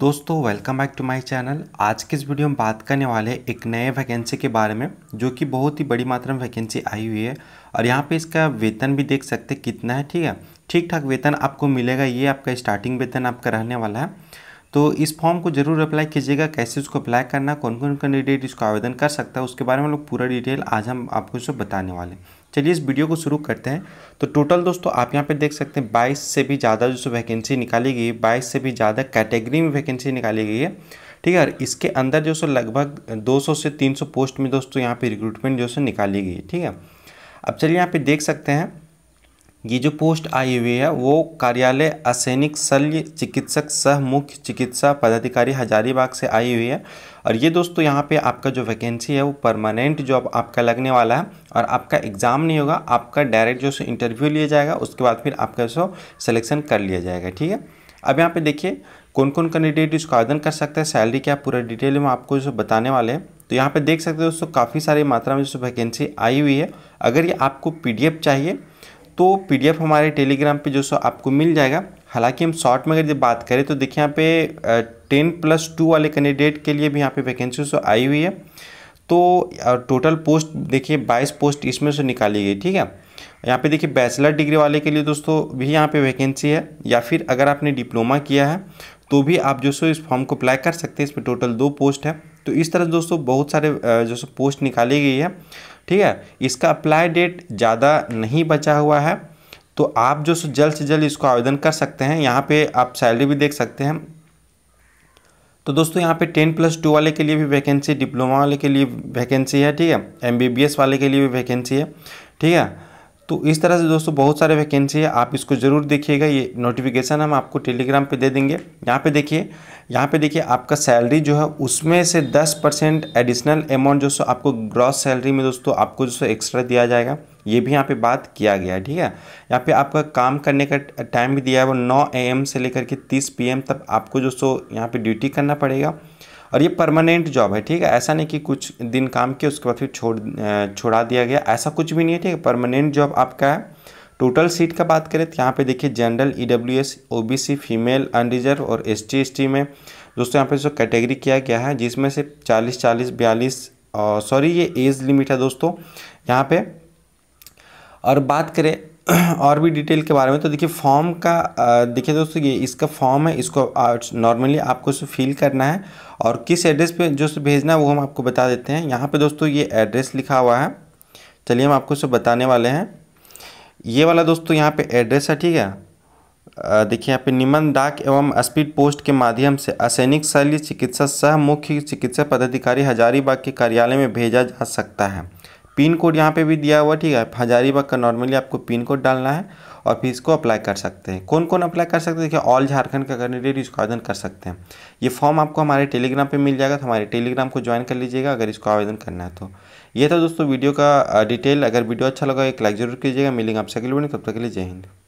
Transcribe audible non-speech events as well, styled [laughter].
दोस्तों welcome back to my channel आज के इस वीडियो में बात करने वाले हैं एक नए वैकेंसी के बारे में जो कि बहुत ही बड़ी मात्रा में वैकेंसी आई हुई है और यहाँ पे इसका वेतन भी देख सकते हैं कितना है ठीक है ठीक ठाक वेतन आपको मिलेगा ये आपका स्टार्टिंग वेतन आपका रहने वाला है तो इस फॉर्म को जरूर अप्लाई कीजिएगा कैसे उसको अप्लाई करना कौन कौन कैंडिडेट इसको आवेदन कर सकता है उसके बारे में लोग पूरा डिटेल आज हम आपको इसको बताने वाले हैं चलिए इस वीडियो को शुरू करते हैं तो टोटल दोस्तों आप यहाँ पे देख सकते हैं 22 से भी ज़्यादा जो वैकेंसी निकाली गई है 22 से भी ज़्यादा कैटेगरी में वैकेंसी निकाली गई है ठीक है और इसके अंदर जो सो लगभग 200 से 300 पोस्ट में दोस्तों यहाँ पे रिक्रूटमेंट जो सो निकाली गई है ठीक है अब चलिए यहाँ पे देख सकते हैं ये जो पोस्ट आई हुई है वो कार्यालय असैनिक शल्य चिकित्सक सह मुख्य चिकित्सा पदाधिकारी हजारीबाग से आई हुई है और ये दोस्तों यहाँ पे आपका जो वैकेंसी है वो परमानेंट जॉब आपका लगने वाला है और आपका एग्ज़ाम नहीं होगा आपका डायरेक्ट जो सो इंटरव्यू लिया जाएगा उसके बाद फिर आपका जो सिलेक्शन कर लिया जाएगा ठीक है अब यहाँ पे देखिए कौन कौन कैंडिडेट इसको आवेदन कर सकते हैं सैलरी क्या पूरा डिटेल में आपको जो बताने वाले हैं तो यहाँ पर देख सकते हो दोस्तों काफ़ी सारी मात्रा में जो वैकेंसी आई हुई है अगर ये आपको पी चाहिए तो पी हमारे टेलीग्राम पर जो सो आपको मिल जाएगा हालांकि हम शॉर्ट में अगर जब बात करें तो देखिए यहाँ पे टेन प्लस टू वाले कैंडिडेट के लिए भी यहाँ पे वैकेंसी सो आई हुई है तो टोटल पोस्ट देखिए बाईस पोस्ट इसमें से निकाली गई ठीक है यहाँ पे देखिए बैचलर डिग्री वाले के लिए दोस्तों भी यहाँ पे वैकेंसी है या फिर अगर आपने डिप्लोमा किया है तो भी आप जो सो इस फॉर्म को अप्लाई कर सकते हैं इसमें टोटल दो पोस्ट है तो इस तरह दोस्तों बहुत सारे जो सो पोस्ट निकाली गई है ठीक है इसका अप्लाई डेट ज़्यादा नहीं बचा हुआ है तो आप जो जल्द से जल्द इसको आवेदन कर सकते हैं यहाँ पे आप सैलरी भी देख सकते हैं तो दोस्तों यहाँ पे टेन प्लस टू वाले के लिए भी वैकेंसी डिप्लोमा वाले के लिए वैकेंसी है ठीक है एम वाले के लिए भी वैकेंसी है ठीक है तो इस तरह से दोस्तों बहुत सारे वैकेंसी है आप इसको ज़रूर देखिएगा ये नोटिफिकेशन हम आपको टेलीग्राम पे दे देंगे यहाँ पे देखिए यहाँ पे देखिए आपका सैलरी जो है उसमें से 10 परसेंट एडिशनल अमाउंट जो सो आपको ग्रॉस सैलरी में दोस्तों आपको जो सो एक्स्ट्रा दिया जाएगा ये भी यहाँ पे बात किया गया है ठीक है यहाँ पे आपका काम करने का टाइम भी दिया है वो नौ ए से लेकर के तीस पी तक आपको जो सो यहाँ पर ड्यूटी करना पड़ेगा और ये परमानेंट जॉब है ठीक है ऐसा नहीं कि कुछ दिन काम किया उसके बाद फिर छोड़ छोड़ा दिया गया ऐसा कुछ भी नहीं है ठीक है परमानेंट जॉब आपका है टोटल सीट का बात करें तो यहाँ पे देखिए general E W S O B C female unreserved और एस टी एस टी में दोस्तों यहाँ पे जो कैटेगरी किया गया है जिसमें से चालीस चालीस बयालीस सॉरी ये एज लिमिट है दोस्तों यहाँ पे और बात करें [clears throat] और भी डिटेल के बारे में तो देखिए फॉर्म का देखिए दोस्तों ये इसका फॉर्म है इसको नॉर्मली आपको उसे फिल करना है और किस एड्रेस पे जो भेजना है वो हम आपको बता देते हैं यहाँ पे दोस्तों ये एड्रेस लिखा हुआ है चलिए हम आपको उसे बताने वाले हैं ये वाला दोस्तों यहाँ पे एड्रेस है ठीक है देखिए यहाँ पे निमन डाक एवं स्पीड पोस्ट के माध्यम से असैनिक शैली चिकित्सा सह मुख्य चिकित्सा पदाधिकारी हजारीबाग के कार्यालय में भेजा जा सकता है पिन कोड यहाँ पे भी दिया हुआ ठीक है हजारीबाग का नॉर्मली आपको पिन कोड डालना है और फिर इसको अप्लाई कर सकते हैं कौन कौन अप्लाई कर सकते हैं देखिए ऑल झारखंड का कैंडिडेट इसको आवेदन कर सकते हैं ये फॉर्म आपको हमारे टेलीग्राम पे मिल जाएगा तो हमारे टेलीग्राम को ज्वाइन कर लीजिएगा अगर इसको आवेदन करना है तो ये था दोस्तों वीडियो का डिटेल अगर वीडियो अच्छा लगा एक लाइक जरूर कीजिएगा मिलेंगे आपसे अगले बढ़ने तब तक के लिए जय हिंद